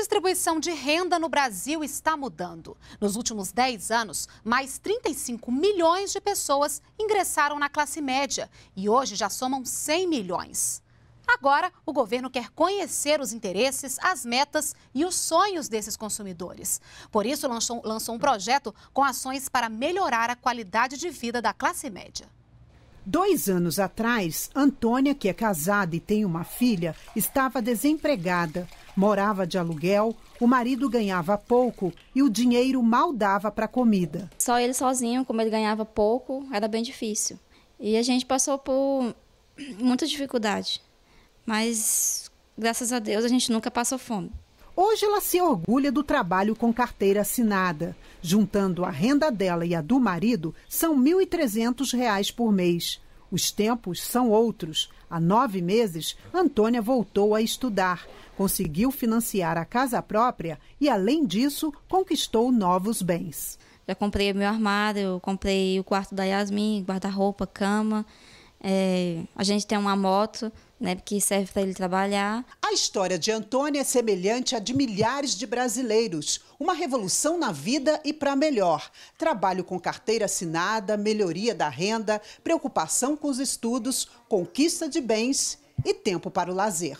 distribuição de renda no Brasil está mudando. Nos últimos 10 anos, mais 35 milhões de pessoas ingressaram na classe média e hoje já somam 100 milhões. Agora, o governo quer conhecer os interesses, as metas e os sonhos desses consumidores. Por isso, lançou, lançou um projeto com ações para melhorar a qualidade de vida da classe média. Dois anos atrás, Antônia, que é casada e tem uma filha, estava desempregada. Morava de aluguel, o marido ganhava pouco e o dinheiro mal dava para comida. Só ele sozinho, como ele ganhava pouco, era bem difícil. E a gente passou por muita dificuldade. Mas, graças a Deus, a gente nunca passou fome. Hoje ela se orgulha do trabalho com carteira assinada. Juntando a renda dela e a do marido, são R$ 1.300 por mês. Os tempos são outros. Há nove meses, Antônia voltou a estudar, conseguiu financiar a casa própria e, além disso, conquistou novos bens. Já comprei meu armário, comprei o quarto da Yasmin, guarda-roupa, cama. É, a gente tem uma moto, né, porque serve para ele trabalhar. A história de Antônia é semelhante à de milhares de brasileiros. Uma revolução na vida e para melhor. Trabalho com carteira assinada, melhoria da renda, preocupação com os estudos, conquista de bens e tempo para o lazer.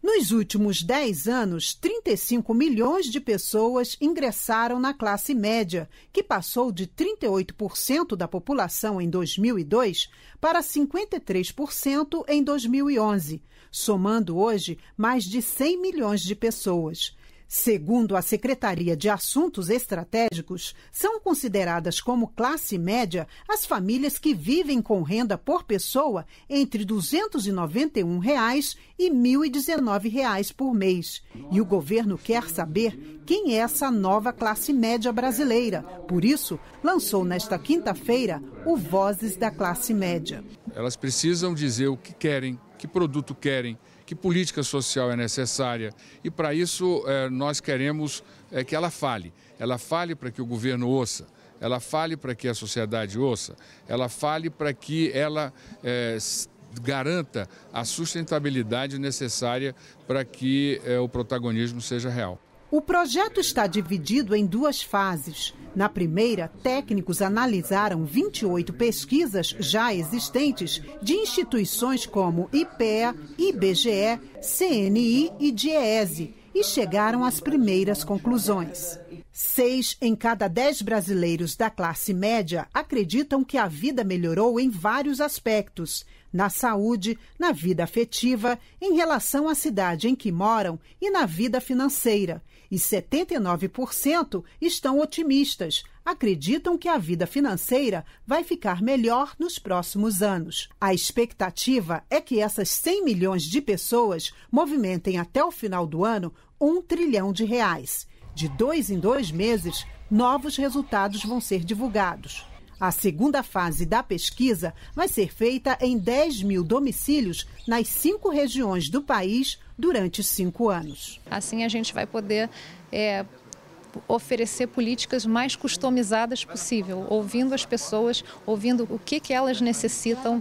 Nos últimos 10 anos, 35 milhões de pessoas ingressaram na classe média, que passou de 38% da população em 2002 para 53% em 2011, somando hoje mais de 100 milhões de pessoas. Segundo a Secretaria de Assuntos Estratégicos, são consideradas como classe média as famílias que vivem com renda por pessoa entre R$ 291 reais e R$ 1.019 por mês. E o governo quer saber quem é essa nova classe média brasileira. Por isso, lançou nesta quinta-feira o Vozes da Classe Média. Elas precisam dizer o que querem, que produto querem, que política social é necessária. E para isso eh, nós queremos eh, que ela fale. Ela fale para que o governo ouça, ela fale para que a sociedade ouça, ela fale para que ela é, garanta a sustentabilidade necessária para que é, o protagonismo seja real. O projeto está dividido em duas fases. Na primeira, técnicos analisaram 28 pesquisas já existentes de instituições como IPEA, IBGE, CNI e DIEESE e chegaram às primeiras conclusões. Seis em cada dez brasileiros da classe média acreditam que a vida melhorou em vários aspectos: na saúde, na vida afetiva, em relação à cidade em que moram e na vida financeira. E 79% estão otimistas, acreditam que a vida financeira vai ficar melhor nos próximos anos. A expectativa é que essas 100 milhões de pessoas movimentem até o final do ano um trilhão de reais. De dois em dois meses, novos resultados vão ser divulgados. A segunda fase da pesquisa vai ser feita em 10 mil domicílios nas cinco regiões do país durante cinco anos. Assim, a gente vai poder. É, oferecer políticas mais customizadas possível, ouvindo as pessoas, ouvindo o que, que elas necessitam,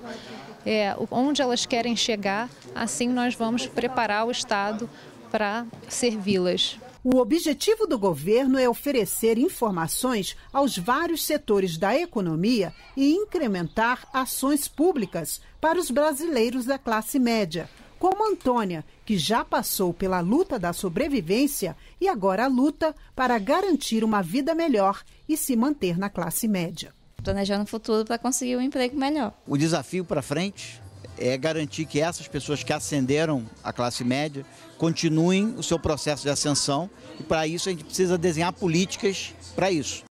é, onde elas querem chegar. Assim, nós vamos preparar o Estado para servi-las. O objetivo do governo é oferecer informações aos vários setores da economia e incrementar ações públicas para os brasileiros da classe média, como Antônia, que já passou pela luta da sobrevivência e agora luta para garantir uma vida melhor e se manter na classe média. Planejando o futuro para conseguir um emprego melhor. O desafio para frente é garantir que essas pessoas que ascenderam à classe média continuem o seu processo de ascensão e para isso a gente precisa desenhar políticas para isso.